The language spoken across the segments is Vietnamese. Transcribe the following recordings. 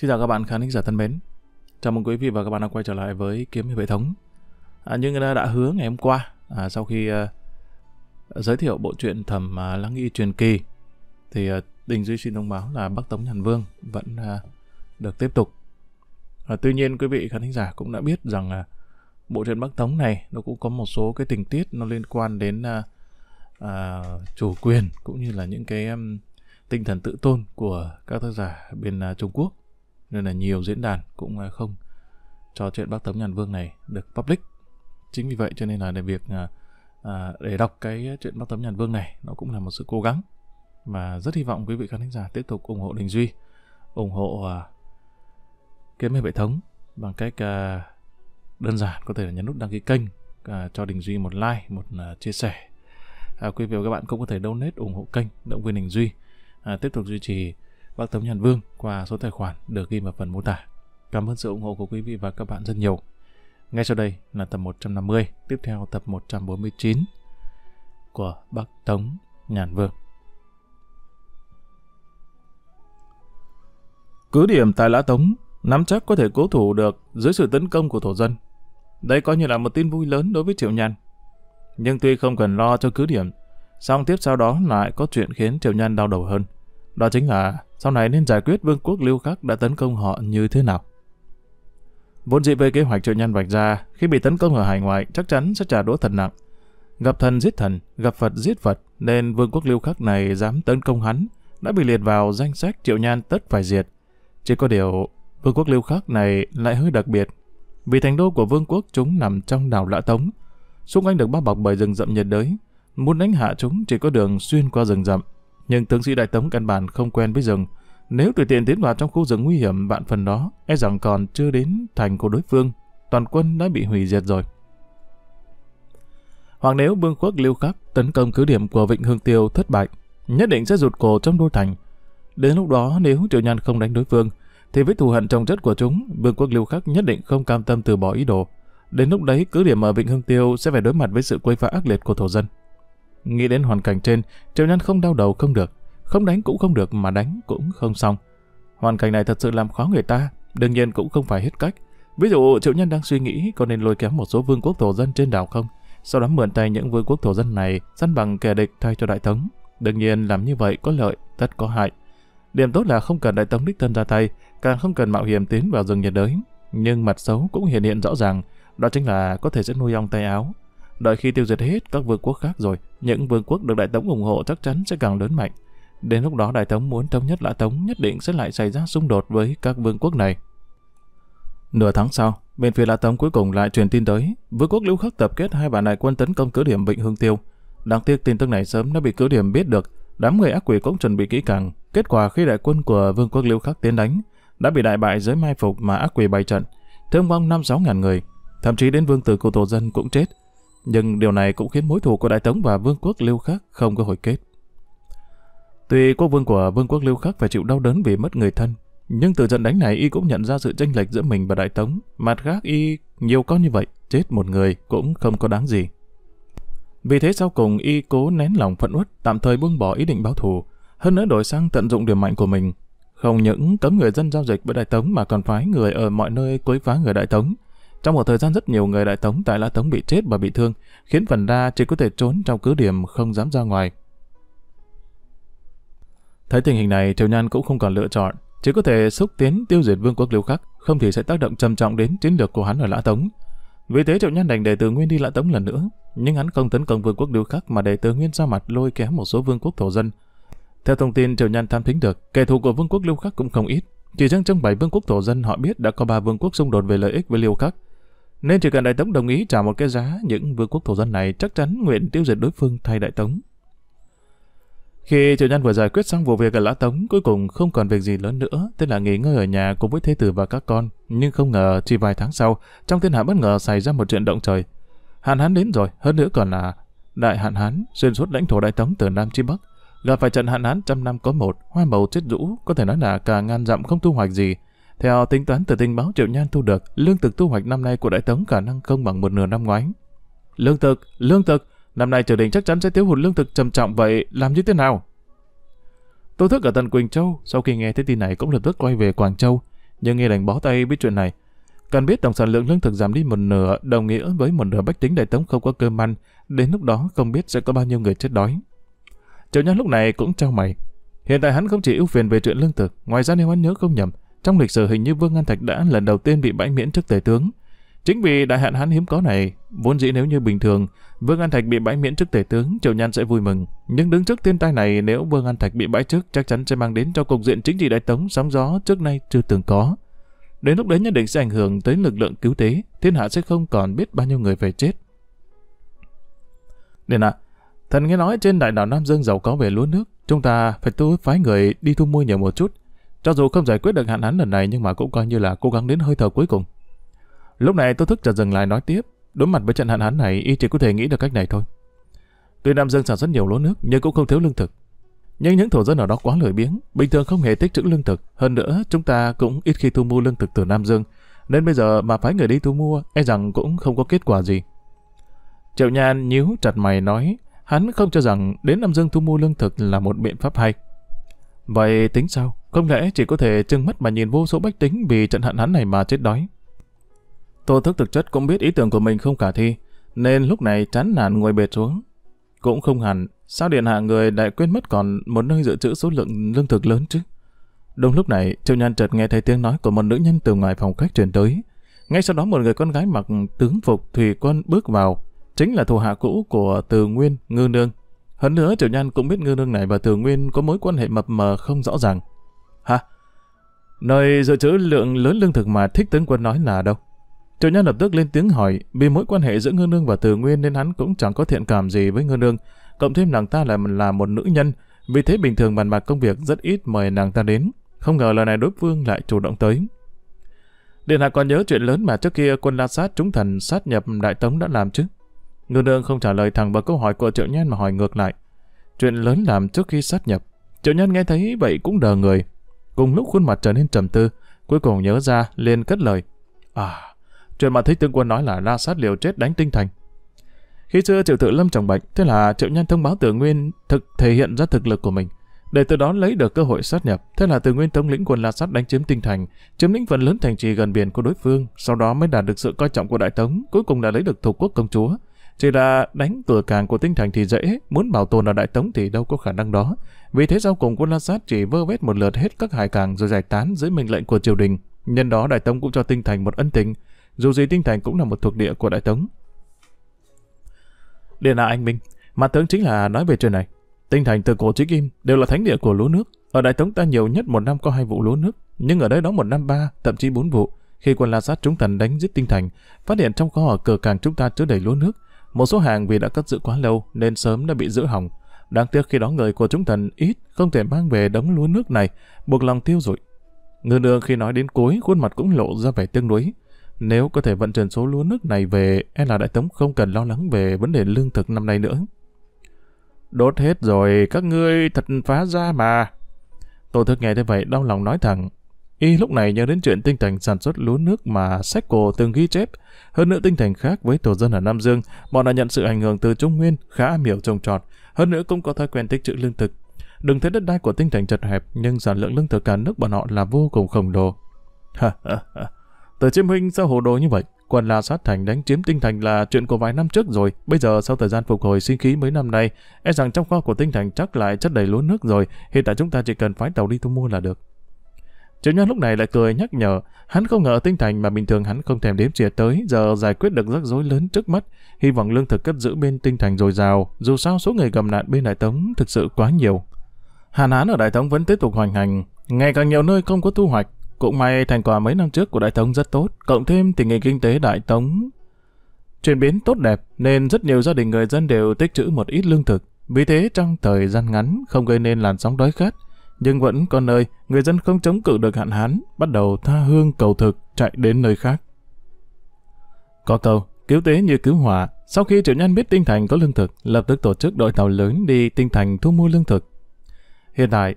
Xin chào các bạn khán giả thân mến. Chào mừng quý vị và các bạn đã quay trở lại với Kiếm Hiệp Hệ Thống. À, như người ta đã hứa ngày hôm qua, à, sau khi à, giới thiệu bộ truyện thầm à, Lăng Y Truyền Kỳ, thì à, Đình Duy xin thông báo là Bắc Tống Nhàn Vương vẫn à, được tiếp tục. À, tuy nhiên quý vị khán giả cũng đã biết rằng à, bộ truyện Bắc Tống này nó cũng có một số cái tình tiết nó liên quan đến à, à, chủ quyền cũng như là những cái um, tinh thần tự tôn của các tác giả bên à, Trung Quốc nên là nhiều diễn đàn cũng à, không cho chuyện bác Tống Nhàn Vương này được public. Chính vì vậy cho nên là để việc à, à, để đọc cái chuyện bác Tống Nhàn Vương này nó cũng là một sự cố gắng mà rất hy vọng quý vị khán giả tiếp tục ủng hộ Đình Duy, ủng hộ à, kiếm hệ thống bằng cách à, đơn giản có thể là nhấn nút đăng ký kênh à, cho Đình Duy một like, một à, chia sẻ. À, quý vị và các bạn cũng có thể donate ủng hộ kênh động viên Đình Duy à, tiếp tục duy trì bác Tống Nhàn Vương qua số tài khoản được ghi vào phần mô tả. Cảm ơn sự ủng hộ của quý vị và các bạn rất nhiều. Ngay sau đây là tập 150, tiếp theo tập 149 của bác Tống Nhàn Vương. Cứ điểm tại Lã Tống, nắm chắc có thể cố thủ được dưới sự tấn công của thổ dân. Đây coi như là một tin vui lớn đối với Triệu Nhàn. Nhưng tuy không cần lo cho cứ điểm, song tiếp sau đó lại có chuyện khiến Triệu Nhàn đau đầu hơn. Đó chính là sau này nên giải quyết vương quốc Lưu Khắc đã tấn công họ như thế nào. Vốn dĩ về kế hoạch triệu nhân vạch ra, khi bị tấn công ở hải ngoại chắc chắn sẽ trả đũa thật nặng. Gặp thần giết thần, gặp Phật giết Phật, nên vương quốc Lưu Khắc này dám tấn công hắn, đã bị liệt vào danh sách triệu nhan tất phải diệt. Chỉ có điều, vương quốc Lưu Khắc này lại hơi đặc biệt, vì thành đô của vương quốc chúng nằm trong đảo lạ Tống. Xung quanh được bao bọc bởi rừng rậm nhiệt đới, muốn đánh hạ chúng chỉ có đường xuyên qua rừng rậm. Nhưng tướng sĩ Đại Tống căn bản không quen với rừng. Nếu tùy tiện tiến vào trong khu rừng nguy hiểm vạn phần đó, e rằng còn chưa đến thành của đối phương, toàn quân đã bị hủy diệt rồi. Hoặc nếu Vương quốc Lưu Khắc tấn công cứ điểm của Vịnh Hương Tiêu thất bại, nhất định sẽ rụt cổ trong đô thành. Đến lúc đó nếu Triệu Nhan không đánh đối phương, thì với thù hận trong chất của chúng, Vương quốc Lưu Khắc nhất định không cam tâm từ bỏ ý đồ. Đến lúc đấy cứ điểm ở Vịnh Hương Tiêu sẽ phải đối mặt với sự quấy phá ác liệt của thổ dân. Nghĩ đến hoàn cảnh trên, Triệu Nhân không đau đầu không được, không đánh cũng không được mà đánh cũng không xong. Hoàn cảnh này thật sự làm khó người ta, đương nhiên cũng không phải hết cách. Ví dụ Triệu Nhân đang suy nghĩ có nên lôi kéo một số vương quốc thổ dân trên đảo không, sau đó mượn tay những vương quốc thổ dân này săn bằng kẻ địch thay cho đại thống. Đương nhiên làm như vậy có lợi, tất có hại. Điểm tốt là không cần đại tống đích thân ra tay, càng không cần mạo hiểm tiến vào rừng nhiệt đới. Nhưng mặt xấu cũng hiện hiện rõ ràng, đó chính là có thể sẽ nuôi ong tay áo, Đợi khi tiêu diệt hết các vương quốc khác rồi, những vương quốc được đại tống ủng hộ chắc chắn sẽ càng lớn mạnh. Đến lúc đó đại tống muốn thống nhất lã tống nhất định sẽ lại xảy ra xung đột với các vương quốc này. Nửa tháng sau, bên phía lã tống cuối cùng lại truyền tin tới, vương quốc lưu Khắc tập kết hai bản đại quân tấn công cứ điểm Vịnh Hương Tiêu. Đáng tiếc tin tức này sớm đã bị cứ điểm biết được, đám người ác quỷ cũng chuẩn bị kỹ càng. Kết quả khi đại quân của vương quốc lưu Khắc tiến đánh, đã bị đại bại dưới mai phục mà ác quỷ bày trận, thương vong năm sáu ngàn người, thậm chí đến vương tử của tổ dân cũng chết nhưng điều này cũng khiến mối thù của Đại Tống và Vương quốc Lưu Khắc không có hồi kết. Tuy quốc vương của Vương quốc Lưu Khắc phải chịu đau đớn vì mất người thân, nhưng từ trận đánh này y cũng nhận ra sự chênh lệch giữa mình và Đại Tống, mặt khác y nhiều con như vậy, chết một người cũng không có đáng gì. Vì thế sau cùng y cố nén lòng phẫn uất, tạm thời buông bỏ ý định báo thù, hơn nữa đổi sang tận dụng điểm mạnh của mình. Không những cấm người dân giao dịch với Đại Tống mà còn phái người ở mọi nơi quấy phá người Đại Tống, trong một thời gian rất nhiều người đại tống tại La Tống bị chết và bị thương, khiến phần đa chỉ có thể trốn trong cứ điểm không dám ra ngoài. Thấy tình hình này, Triều Nhan cũng không còn lựa chọn, chỉ có thể xúc tiến tiêu diệt vương quốc Liêu Khắc, không thì sẽ tác động trầm trọng đến chiến lược của hắn ở Lã Tống. Vì thế Triệu Nhan đành để Từ Nguyên đi Lã Tống lần nữa, nhưng hắn không tấn công vương quốc Liêu Khắc mà để Từ Nguyên ra mặt lôi kéo một số vương quốc thổ dân. Theo thông tin Triệu Nhan tham thính được, kẻ thù của vương quốc Liêu Khắc cũng không ít, chỉ riêng trong bảy vương quốc thổ dân họ biết đã có ba vương quốc xung đột về lợi ích với liêu khắc. Nên chỉ cần đại tống đồng ý trả một cái giá, những vương quốc thổ dân này chắc chắn nguyện tiêu diệt đối phương thay đại tống. Khi triệu nhân vừa giải quyết xong vụ việc ở Lã Tống, cuối cùng không còn việc gì lớn nữa, tên là nghỉ ngơi ở nhà cùng với thế tử và các con. Nhưng không ngờ chỉ vài tháng sau, trong thiên hạ bất ngờ xảy ra một chuyện động trời. Hạn hán đến rồi, hơn nữa còn là đại hạn hán xuyên suốt lãnh thổ đại tống từ Nam chí Bắc. Gặp phải trận hạn hán trăm năm có một, hoa màu chết rũ, có thể nói là cả ngàn dặm không thu hoạch gì. Theo tính toán từ tình báo Triệu Nhan thu được, lương thực thu hoạch năm nay của Đại Tống khả năng không bằng một nửa năm ngoái. Lương thực, lương thực, năm nay triều đình chắc chắn sẽ thiếu hụt lương thực trầm trọng vậy, làm như thế nào? Tô Thức ở tận Quỳnh Châu, sau khi nghe thấy tin này cũng lập tức quay về Quảng Châu, nhưng nghe đành bó tay biết chuyện này. Cần biết tổng sản lượng lương thực giảm đi một nửa, đồng nghĩa với một nửa bách tính Đại Tống không có cơm ăn, đến lúc đó không biết sẽ có bao nhiêu người chết đói. Triệu nhân lúc này cũng trao mày. Hiện tại hắn không chỉ ưu phiền về chuyện lương thực, ngoài ra nếu hắn nhớ không nhầm, trong lịch sử hình như Vương An Thạch đã lần đầu tiên bị bãi miễn trước tể tướng. Chính vì đại hạn hắn hiếm có này, vốn dĩ nếu như bình thường, Vương An Thạch bị bãi miễn trước tể tướng, Triệu Nhan sẽ vui mừng. Nhưng đứng trước tiên tai này, nếu Vương An Thạch bị bãi trước, chắc chắn sẽ mang đến cho cục diện chính trị đại tống sóng gió trước nay chưa từng có. Đến lúc đấy nhất định sẽ ảnh hưởng tới lực lượng cứu tế, thiên hạ sẽ không còn biết bao nhiêu người phải chết. Điện ạ, à, Thần nghe nói trên đại đảo Nam Dương giàu có về lúa nước, chúng ta phải tu phái người đi thu mua nhiều một chút. Cho dù không giải quyết được hạn hán lần này nhưng mà cũng coi như là cố gắng đến hơi thở cuối cùng. Lúc này tôi thức chợt dừng lại nói tiếp, đối mặt với trận hạn hán này y chỉ có thể nghĩ được cách này thôi. Tuy Nam Dương sản xuất nhiều lúa nước nhưng cũng không thiếu lương thực. Nhưng những thổ dân ở đó quá lười biếng, bình thường không hề tích trữ lương thực. Hơn nữa, chúng ta cũng ít khi thu mua lương thực từ Nam Dương, nên bây giờ mà phái người đi thu mua e rằng cũng không có kết quả gì. Triệu Nhan nhíu chặt mày nói, Hắn không cho rằng đến Nam Dương thu mua lương thực là một biện pháp hay. Vậy tính sao? Không lẽ chỉ có thể trừng mắt mà nhìn vô số bách tính vì trận hạn hắn này mà chết đói? Tô thức thực chất cũng biết ý tưởng của mình không khả thi, nên lúc này chán nản ngồi bệt xuống. Cũng không hẳn, sao điện hạ người đại quên mất còn một nơi dự trữ số lượng lương thực lớn chứ? Đúng lúc này, Châu Nhan chợt nghe thấy tiếng nói của một nữ nhân từ ngoài phòng khách truyền tới. Ngay sau đó một người con gái mặc tướng phục thủy quân bước vào, chính là thủ hạ cũ của Từ Nguyên, Ngư Nương. Hơn nữa Triệu Nhan cũng biết Ngư Nương này và Từ Nguyên có mối quan hệ mập mờ không rõ ràng. Hả? Nơi dự trữ lượng lớn lương thực mà thích tướng quân nói là đâu? Triệu Nhan lập tức lên tiếng hỏi, vì mối quan hệ giữa Ngư Nương và Từ Nguyên nên hắn cũng chẳng có thiện cảm gì với Ngư Nương, cộng thêm nàng ta là là một nữ nhân, vì thế bình thường bàn bạc công việc rất ít mời nàng ta đến. Không ngờ lần này đối phương lại chủ động tới. Điện hạ còn nhớ chuyện lớn mà trước kia quân La Sát chúng thần sát nhập Đại Tống đã làm chứ? Ngư nương không trả lời thẳng vào câu hỏi của triệu nhân mà hỏi ngược lại. Chuyện lớn làm trước khi sát nhập. Triệu nhân nghe thấy vậy cũng đờ người. Cùng lúc khuôn mặt trở nên trầm tư, cuối cùng nhớ ra liền cất lời. À, chuyện mà Thích Tương quân nói là la sát liều chết đánh tinh thành. Khi xưa triệu tự lâm trọng bệnh, thế là triệu nhân thông báo tử nguyên thực thể hiện ra thực lực của mình. Để từ đó lấy được cơ hội sát nhập, thế là từ nguyên thống lĩnh quân La Sát đánh chiếm tinh thành, chiếm lĩnh phần lớn thành trì gần biển của đối phương, sau đó mới đạt được sự coi trọng của đại tống, cuối cùng là lấy được thủ quốc công chúa, chỉ là đánh cửa càng của tinh thành thì dễ, muốn bảo tồn ở Đại Tống thì đâu có khả năng đó. Vì thế sau cùng quân La Sát chỉ vơ vét một lượt hết các hải cảng rồi giải tán dưới mệnh lệnh của triều đình. Nhân đó Đại Tống cũng cho tinh thành một ân tình, dù gì tinh thành cũng là một thuộc địa của Đại Tống. Điện hạ à anh Minh, mà tướng chính là nói về chuyện này. Tinh thành từ cổ chí kim đều là thánh địa của lúa nước. Ở Đại Tống ta nhiều nhất một năm có hai vụ lúa nước, nhưng ở đây đó một năm ba, thậm chí bốn vụ. Khi quân La Sát chúng thần đánh giết tinh thành, phát hiện trong kho ở cửa càng chúng ta chứa đầy lúa nước, một số hàng vì đã cất giữ quá lâu nên sớm đã bị giữ hỏng. Đáng tiếc khi đó người của chúng thần ít không thể mang về đống lúa nước này, buộc lòng tiêu rụi. Ngư nương khi nói đến cuối khuôn mặt cũng lộ ra vẻ tương đối. Nếu có thể vận chuyển số lúa nước này về, e là đại tống không cần lo lắng về vấn đề lương thực năm nay nữa. Đốt hết rồi, các ngươi thật phá ra mà. Tô thức nghe thế vậy đau lòng nói thẳng. Y lúc này nhớ đến chuyện tinh thành sản xuất lúa nước mà sách cổ từng ghi chép. Hơn nữa tinh thành khác với thổ dân ở Nam Dương, bọn đã nhận sự ảnh hưởng từ Trung Nguyên, khá am hiểu trồng trọt. Hơn nữa cũng có thói quen tích trữ lương thực. Đừng thấy đất đai của tinh thành chật hẹp, nhưng sản lượng lương thực cả nước bọn họ là vô cùng khổng lồ. Tờ chiêm huynh sao hồ đồ như vậy? Quần là sát thành đánh chiếm tinh thành là chuyện của vài năm trước rồi. Bây giờ sau thời gian phục hồi sinh khí mấy năm nay, e rằng trong kho của tinh thành chắc lại chất đầy lúa nước rồi. Hiện tại chúng ta chỉ cần phái tàu đi thu mua là được. Triệu Nhân lúc này lại cười nhắc nhở, hắn không ngờ tinh thành mà bình thường hắn không thèm đếm chìa tới, giờ giải quyết được rắc rối lớn trước mắt, hy vọng lương thực cất giữ bên tinh thành dồi dào, dù sao số người gầm nạn bên Đại Tống thực sự quá nhiều. Hàn hán ở Đại Tống vẫn tiếp tục hoành hành, ngày càng nhiều nơi không có thu hoạch, cũng may thành quả mấy năm trước của Đại Tống rất tốt, cộng thêm tình hình kinh tế Đại Tống chuyển biến tốt đẹp nên rất nhiều gia đình người dân đều tích trữ một ít lương thực. Vì thế trong thời gian ngắn không gây nên làn sóng đói khát, nhưng vẫn có nơi người dân không chống cự được hạn hán, bắt đầu tha hương cầu thực chạy đến nơi khác. Có câu, cứu tế như cứu hỏa, sau khi triệu nhân biết Tinh Thành có lương thực, lập tức tổ chức đội tàu lớn đi Tinh Thành thu mua lương thực. Hiện tại,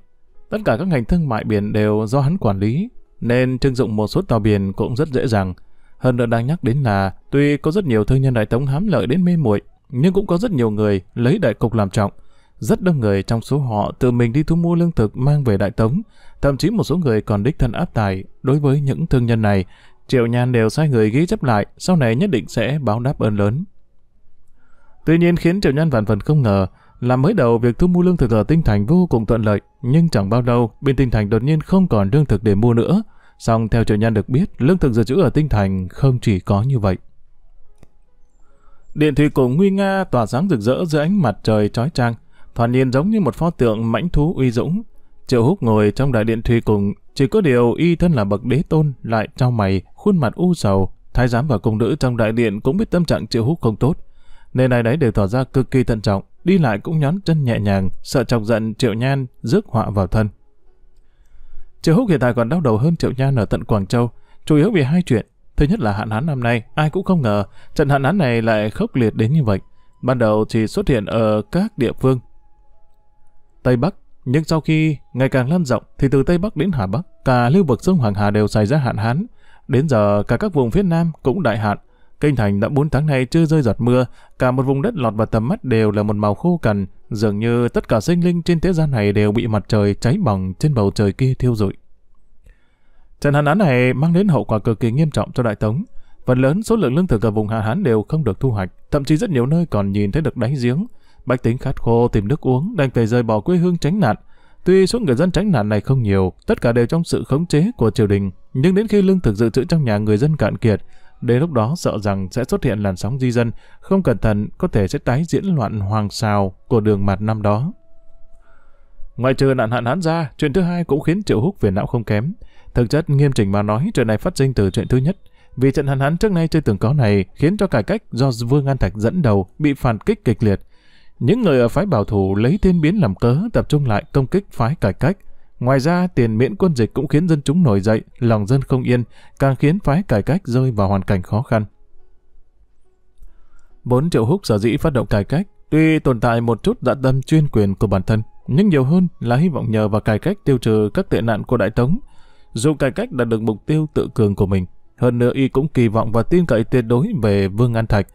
tất cả các ngành thương mại biển đều do hắn quản lý, nên trưng dụng một số tàu biển cũng rất dễ dàng. Hơn nữa đang nhắc đến là, tuy có rất nhiều thương nhân đại tống hám lợi đến mê muội, nhưng cũng có rất nhiều người lấy đại cục làm trọng, rất đông người trong số họ tự mình đi thu mua lương thực mang về Đại Tống, thậm chí một số người còn đích thân áp tài. Đối với những thương nhân này, Triệu Nhan đều sai người ghi chép lại, sau này nhất định sẽ báo đáp ơn lớn. Tuy nhiên khiến Triệu Nhan vạn phần không ngờ là mới đầu việc thu mua lương thực ở Tinh Thành vô cùng thuận lợi, nhưng chẳng bao lâu bên Tinh Thành đột nhiên không còn lương thực để mua nữa. Song theo Triệu Nhan được biết, lương thực dự trữ ở Tinh Thành không chỉ có như vậy. Điện thủy cổ nguy nga tỏa sáng rực rỡ dưới ánh mặt trời trói trang, Thoạt nhìn giống như một pho tượng mãnh thú uy dũng. Triệu Húc ngồi trong đại điện thùy cùng, chỉ có điều y thân là bậc đế tôn, lại trao mày, khuôn mặt u sầu. Thái giám và cung nữ trong đại điện cũng biết tâm trạng Triệu Húc không tốt, nên ai đấy đều tỏ ra cực kỳ thận trọng, đi lại cũng nhón chân nhẹ nhàng, sợ chọc giận Triệu Nhan rước họa vào thân. Triệu Húc hiện tại còn đau đầu hơn Triệu Nhan ở tận Quảng Châu, chủ yếu vì hai chuyện. Thứ nhất là hạn hán năm nay, ai cũng không ngờ trận hạn hán này lại khốc liệt đến như vậy. Ban đầu chỉ xuất hiện ở các địa phương, Tây Bắc, nhưng sau khi ngày càng lan rộng thì từ Tây Bắc đến Hà Bắc, cả lưu vực sông Hoàng Hà đều xảy ra hạn hán. Đến giờ cả các vùng phía Nam cũng đại hạn. Kinh thành đã 4 tháng nay chưa rơi giọt mưa, cả một vùng đất lọt vào tầm mắt đều là một màu khô cằn, dường như tất cả sinh linh trên thế gian này đều bị mặt trời cháy bỏng trên bầu trời kia thiêu rụi. Trận hạn hán này mang đến hậu quả cực kỳ nghiêm trọng cho Đại Tống. Phần lớn số lượng lương thực ở vùng Hạ Hán đều không được thu hoạch, thậm chí rất nhiều nơi còn nhìn thấy được đáy giếng, Bách tính khát khô tìm nước uống, đành phải rời bỏ quê hương tránh nạn. Tuy số người dân tránh nạn này không nhiều, tất cả đều trong sự khống chế của triều đình, nhưng đến khi lương thực dự trữ trong nhà người dân cạn kiệt, đến lúc đó sợ rằng sẽ xuất hiện làn sóng di dân, không cẩn thận có thể sẽ tái diễn loạn hoàng xào của đường mạt năm đó. Ngoài trừ nạn hạn hán ra, chuyện thứ hai cũng khiến Triệu Húc phiền não không kém. Thực chất nghiêm chỉnh mà nói chuyện này phát sinh từ chuyện thứ nhất. Vì trận hạn hán trước nay chưa từng có này khiến cho cải cách do Vương An Thạch dẫn đầu bị phản kích kịch liệt, những người ở phái bảo thủ lấy thiên biến làm cớ tập trung lại công kích phái cải cách. Ngoài ra, tiền miễn quân dịch cũng khiến dân chúng nổi dậy, lòng dân không yên, càng khiến phái cải cách rơi vào hoàn cảnh khó khăn. 4 triệu húc sở dĩ phát động cải cách, tuy tồn tại một chút dạ tâm chuyên quyền của bản thân, nhưng nhiều hơn là hy vọng nhờ vào cải cách tiêu trừ các tệ nạn của Đại Tống. Dù cải cách đạt được mục tiêu tự cường của mình, hơn nữa y cũng kỳ vọng và tin cậy tuyệt đối về Vương An Thạch,